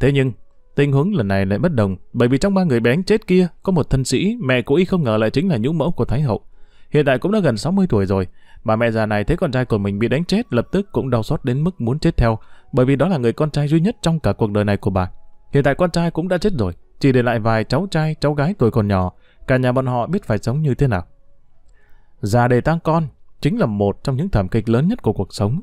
Thế nhưng, tình huống lần này lại bất đồng, bởi vì trong ba người bé ánh chết kia, có một thân sĩ, mẹ của y không ngờ lại chính là nhũ mẫu của Thái Hậu. Hiện tại cũng đã gần 60 tuổi rồi, bà mẹ già này thấy con trai của mình bị đánh chết lập tức cũng đau xót đến mức muốn chết theo, bởi vì đó là người con trai duy nhất trong cả cuộc đời này của bà. Hiện tại con trai cũng đã chết rồi, chỉ để lại vài cháu trai, cháu gái tuổi còn nhỏ, cả nhà bọn họ biết phải sống như thế nào. Già để tang con chính là một trong những thảm kịch lớn nhất của cuộc sống.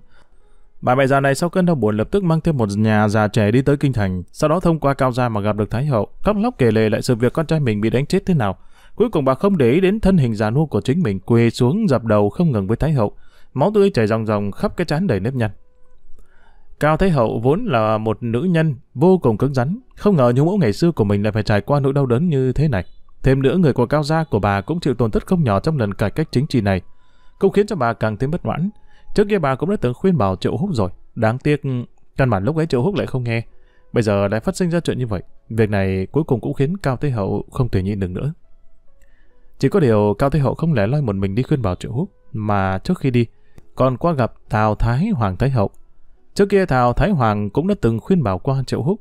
Bà mẹ già này sau cơn đau buồn lập tức mang thêm một nhà già trẻ đi tới kinh thành, sau đó thông qua cao gia mà gặp được Thái hậu, khóc lóc kể lể lại sự việc con trai mình bị đánh chết thế nào. Cuối cùng bà không để ý đến thân hình già nua của chính mình quỳ xuống dập đầu không ngừng với Thái hậu, máu tươi chảy ròng ròng khắp cái chán đầy nếp nhăn. Cao Thế Hậu vốn là một nữ nhân vô cùng cứng rắn, không ngờ nhung mẫu ngày xưa của mình lại phải trải qua nỗi đau đớn như thế này. Thêm nữa người của Cao gia của bà cũng chịu tổn thất không nhỏ trong lần cải cách chính trị này, cũng khiến cho bà càng thêm bất mãn. Trước kia bà cũng đã từng khuyên bảo Triệu Húc rồi, đáng tiếc căn bản lúc ấy Triệu Húc lại không nghe. Bây giờ lại phát sinh ra chuyện như vậy, việc này cuối cùng cũng khiến Cao Thế Hậu không thể nhịn được nữa. Chỉ có điều Cao Thế Hậu không lẽ loi một mình đi khuyên bảo Triệu Húc, mà trước khi đi còn qua gặp Tào Thái Hoàng Thái Hậu Trước kia Thảo Thái Hoàng cũng đã từng khuyên bảo qua Triệu Húc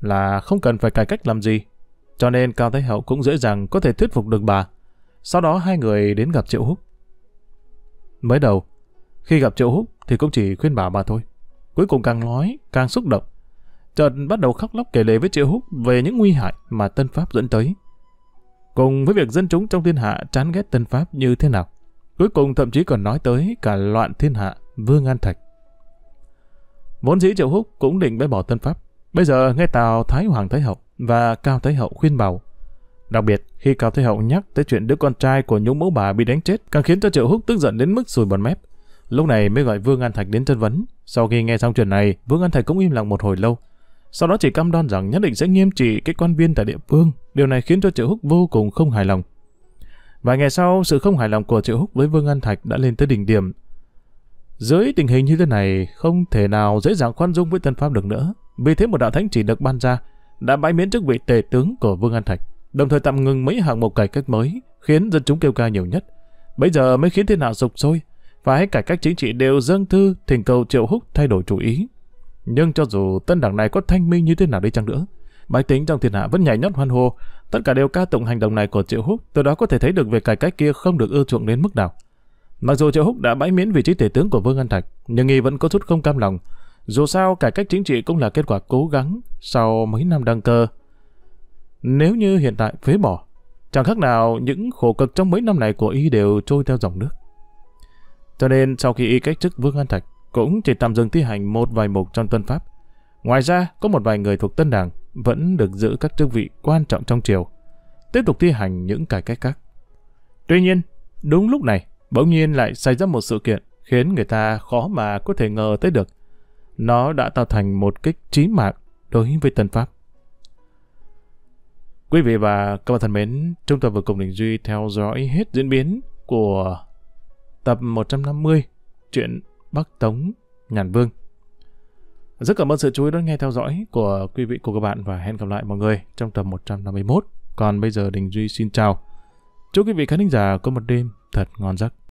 là không cần phải cải cách làm gì, cho nên Cao Thái Hậu cũng dễ dàng có thể thuyết phục được bà. Sau đó hai người đến gặp Triệu Húc. Mới đầu, khi gặp Triệu Húc thì cũng chỉ khuyên bảo bà thôi. Cuối cùng càng nói, càng xúc động. trần bắt đầu khóc lóc kể lể với Triệu Húc về những nguy hại mà Tân Pháp dẫn tới. Cùng với việc dân chúng trong thiên hạ chán ghét Tân Pháp như thế nào. Cuối cùng thậm chí còn nói tới cả loạn thiên hạ Vương An Thạch. Vốn dĩ Triệu Húc cũng định bãi bỏ tân pháp. Bây giờ nghe Tào Thái Hoàng Thái Hậu và Cao Thái Hậu khuyên bảo. Đặc biệt, khi Cao Thái Hậu nhắc tới chuyện đứa con trai của nhũ mẫu bà bị đánh chết, càng khiến cho Triệu Húc tức giận đến mức sùi bọt mép. Lúc này mới gọi Vương An Thạch đến chất vấn. Sau khi nghe xong chuyện này, Vương An Thạch cũng im lặng một hồi lâu. Sau đó chỉ cam đoan rằng nhất định sẽ nghiêm trị cái quan viên tại địa phương. Điều này khiến cho Triệu Húc vô cùng không hài lòng. Vài ngày sau, sự không hài lòng của Triệu Húc với Vương An Thạch đã lên tới đỉnh điểm. Dưới tình hình như thế này, không thể nào dễ dàng khoan dung với tân pháp được nữa. Vì thế một đạo thánh chỉ được ban ra, đã bãi miễn chức vị tể tướng của Vương An Thạch, đồng thời tạm ngừng mấy hạng mục cải cách mới, khiến dân chúng kêu ca nhiều nhất. Bây giờ mới khiến thiên hạ sục sôi, phái cải cách chính trị đều dâng thư thỉnh cầu Triệu Húc thay đổi chủ ý. Nhưng cho dù tân đảng này có thanh minh như thế nào đi chăng nữa, bái tính trong thiên hạ vẫn nhảy nhót hoan hô, tất cả đều ca tụng hành động này của Triệu Húc, từ đó có thể thấy được việc cải cách kia không được ưa chuộng đến mức nào. Mặc dù Triệu Húc đã bãi miễn vị trí tể tướng của Vương An Thạch, nhưng y vẫn có chút không cam lòng. Dù sao, cải cách chính trị cũng là kết quả cố gắng sau mấy năm đăng cơ. Nếu như hiện tại phế bỏ, chẳng khác nào những khổ cực trong mấy năm này của y đều trôi theo dòng nước. Cho nên sau khi y cách chức Vương An Thạch, cũng chỉ tạm dừng thi hành một vài mục trong tân pháp. Ngoài ra, có một vài người thuộc tân đảng vẫn được giữ các chức vị quan trọng trong triều, tiếp tục thi hành những cải cách khác. Tuy nhiên, đúng lúc này, Bỗng nhiên lại xảy ra một sự kiện khiến người ta khó mà có thể ngờ tới được. Nó đã tạo thành một kích trí mạng đối với Tân Pháp. Quý vị và các bạn thân mến, chúng ta vừa cùng Đình Duy theo dõi hết diễn biến của tập 150 chuyện Bắc Tống Nhàn Vương. Rất cảm ơn sự chú ý đón nghe theo dõi của quý vị của các bạn và hẹn gặp lại mọi người trong tập 151. Còn bây giờ Đình Duy xin chào. Chúc quý vị khán thính giả có một đêm thật ngon giấc.